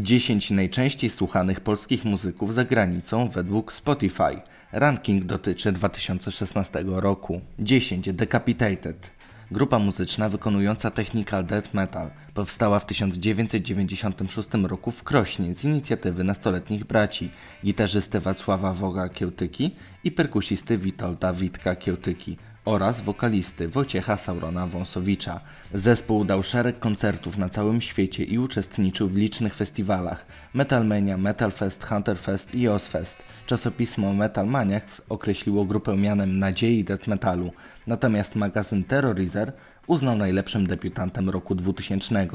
10 najczęściej słuchanych polskich muzyków za granicą według Spotify. Ranking dotyczy 2016 roku. 10. Decapitated. Grupa muzyczna wykonująca technical death metal powstała w 1996 roku w Krośnie z inicjatywy nastoletnich braci, gitarzysty Wacława Woga Kiełtyki i perkusisty Witolda Witka Kiełtyki oraz wokalisty Wojciecha Saurona Wąsowicza. Zespół dał szereg koncertów na całym świecie i uczestniczył w licznych festiwalach Metalmania, Metalfest, Hunterfest i Ozfest. Czasopismo Metal Maniacs określiło grupę mianem nadziei death metalu, natomiast magazyn Terrorizer uznał najlepszym debiutantem roku 2000.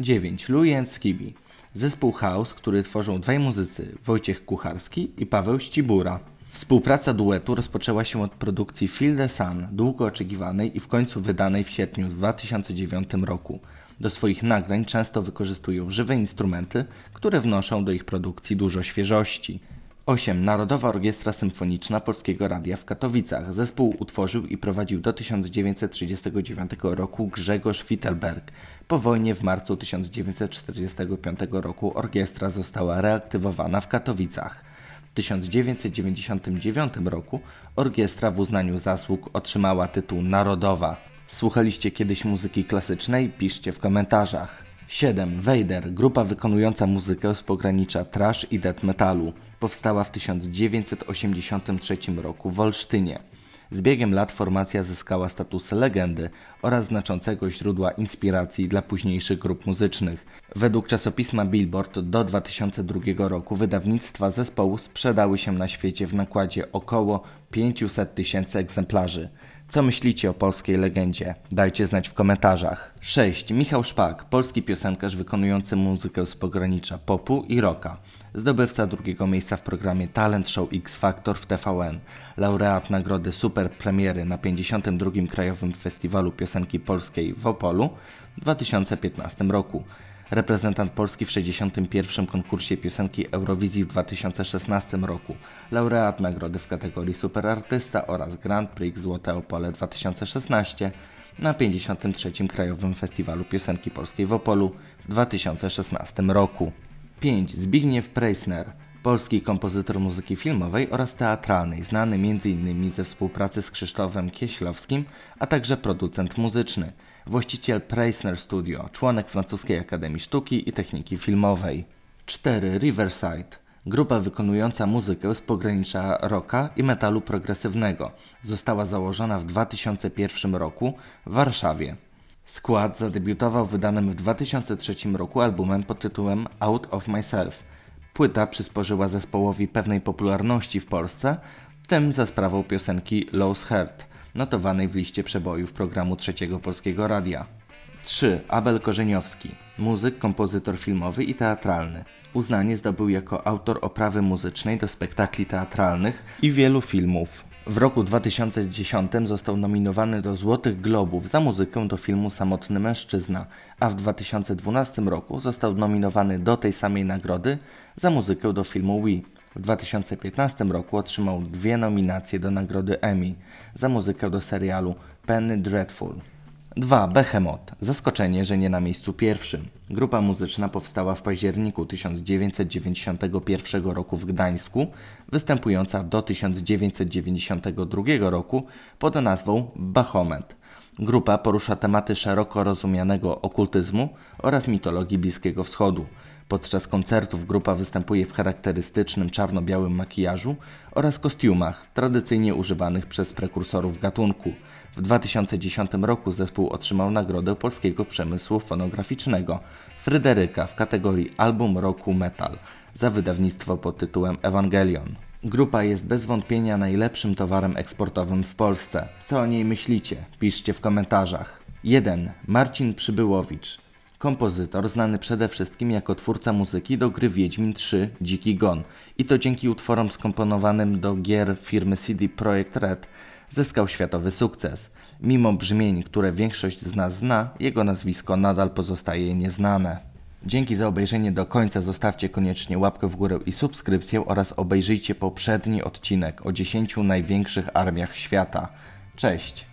9. Louis and Skibi. Zespół House, który tworzą dwaj muzycy, Wojciech Kucharski i Paweł Ścibura. Współpraca duetu rozpoczęła się od produkcji Feel the Sun, długo oczekiwanej i w końcu wydanej w sierpniu 2009 roku. Do swoich nagrań często wykorzystują żywe instrumenty, które wnoszą do ich produkcji dużo świeżości. 8. Narodowa Orkiestra Symfoniczna Polskiego Radia w Katowicach. Zespół utworzył i prowadził do 1939 roku Grzegorz Wittelberg. Po wojnie w marcu 1945 roku orkiestra została reaktywowana w Katowicach. W 1999 roku orkiestra w uznaniu zasług otrzymała tytuł Narodowa. Słuchaliście kiedyś muzyki klasycznej? Piszcie w komentarzach. 7. Vader, grupa wykonująca muzykę z pogranicza trash i death metalu. Powstała w 1983 roku w Olsztynie. Z biegiem lat formacja zyskała status legendy oraz znaczącego źródła inspiracji dla późniejszych grup muzycznych. Według czasopisma Billboard do 2002 roku wydawnictwa zespołu sprzedały się na świecie w nakładzie około 500 tysięcy egzemplarzy. Co myślicie o polskiej legendzie? Dajcie znać w komentarzach. 6. Michał Szpak, polski piosenkarz wykonujący muzykę z pogranicza popu i rocka. Zdobywca drugiego miejsca w programie Talent Show X Factor w TVN, laureat nagrody Super Premiery na 52. Krajowym Festiwalu Piosenki Polskiej w Opolu w 2015 roku reprezentant Polski w 61. konkursie piosenki Eurowizji w 2016 roku, laureat nagrody w kategorii Superartysta oraz Grand Prix Złote Opole 2016 na 53. Krajowym Festiwalu Piosenki Polskiej w Opolu w 2016 roku. 5. Zbigniew Preisner Polski kompozytor muzyki filmowej oraz teatralnej, znany m.in. ze współpracy z Krzysztofem Kieślowskim, a także producent muzyczny, właściciel Preissner Studio, członek Francuskiej Akademii Sztuki i Techniki Filmowej. 4. Riverside Grupa wykonująca muzykę z pogranicza rocka i metalu progresywnego została założona w 2001 roku w Warszawie. Skład zadebiutował wydanym w 2003 roku albumem pod tytułem Out of Myself – Płyta przysporzyła zespołowi pewnej popularności w Polsce, w tym za sprawą piosenki Lowe's Heart, notowanej w liście przebojów programu Trzeciego Polskiego Radia. 3. Abel Korzeniowski, muzyk, kompozytor filmowy i teatralny. Uznanie zdobył jako autor oprawy muzycznej do spektakli teatralnych i wielu filmów. W roku 2010 został nominowany do Złotych Globów za muzykę do filmu Samotny Mężczyzna, a w 2012 roku został nominowany do tej samej nagrody za muzykę do filmu Wii. W 2015 roku otrzymał dwie nominacje do nagrody Emmy za muzykę do serialu Penny Dreadful. 2. Behemoth. Zaskoczenie, że nie na miejscu pierwszym. Grupa muzyczna powstała w październiku 1991 roku w Gdańsku, występująca do 1992 roku pod nazwą Bahomet. Grupa porusza tematy szeroko rozumianego okultyzmu oraz mitologii Bliskiego Wschodu. Podczas koncertów grupa występuje w charakterystycznym czarno-białym makijażu oraz kostiumach, tradycyjnie używanych przez prekursorów gatunku. W 2010 roku zespół otrzymał Nagrodę Polskiego Przemysłu Fonograficznego Fryderyka w kategorii Album Roku Metal za wydawnictwo pod tytułem Ewangelion. Grupa jest bez wątpienia najlepszym towarem eksportowym w Polsce. Co o niej myślicie? Piszcie w komentarzach. 1. Marcin Przybyłowicz. Kompozytor znany przede wszystkim jako twórca muzyki do gry Wiedźmin 3 Dziki Gon i to dzięki utworom skomponowanym do gier firmy CD Projekt Red zyskał światowy sukces. Mimo brzmień, które większość z nas zna, jego nazwisko nadal pozostaje nieznane. Dzięki za obejrzenie do końca. Zostawcie koniecznie łapkę w górę i subskrypcję oraz obejrzyjcie poprzedni odcinek o 10 największych armiach świata. Cześć!